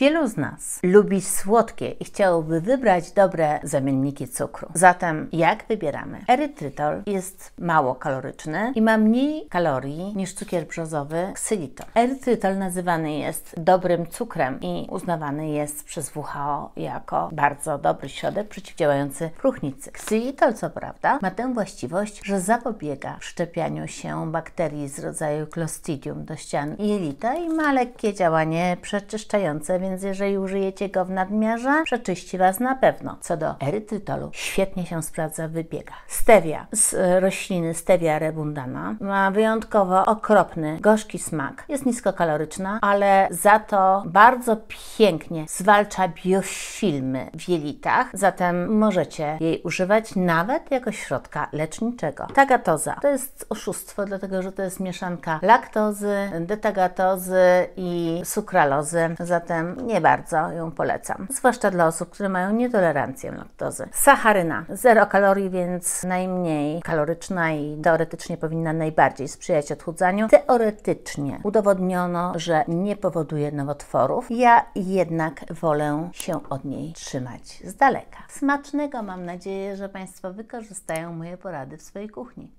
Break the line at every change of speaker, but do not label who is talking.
Wielu z nas lubi słodkie i chciałoby wybrać dobre zamienniki cukru. Zatem jak wybieramy? Erytrytol jest mało kaloryczny i ma mniej kalorii niż cukier brzozowy ksylitol. Erytrytol nazywany jest dobrym cukrem i uznawany jest przez WHO jako bardzo dobry środek przeciwdziałający próchnicy. Ksylitol co prawda ma tę właściwość, że zapobiega wszczepianiu się bakterii z rodzaju Clostridium do ścian jelita i ma lekkie działanie przeczyszczające więc jeżeli użyjecie go w nadmiarze, przeczyści Was na pewno. Co do erytrytolu, świetnie się sprawdza wybiega. Stevia z e, rośliny Stevia rebundana ma wyjątkowo okropny, gorzki smak. Jest niskokaloryczna, ale za to bardzo pięknie zwalcza biofilmy w jelitach, zatem możecie jej używać nawet jako środka leczniczego. Tagatoza to jest oszustwo, dlatego że to jest mieszanka laktozy, detagatozy i sukralozy, zatem nie bardzo ją polecam. Zwłaszcza dla osób, które mają nietolerancję laktozy. Sacharyna. Zero kalorii, więc najmniej kaloryczna i teoretycznie powinna najbardziej sprzyjać odchudzaniu. Teoretycznie udowodniono, że nie powoduje nowotworów. Ja jednak wolę się od niej trzymać z daleka. Smacznego, mam nadzieję, że Państwo wykorzystają moje porady w swojej kuchni.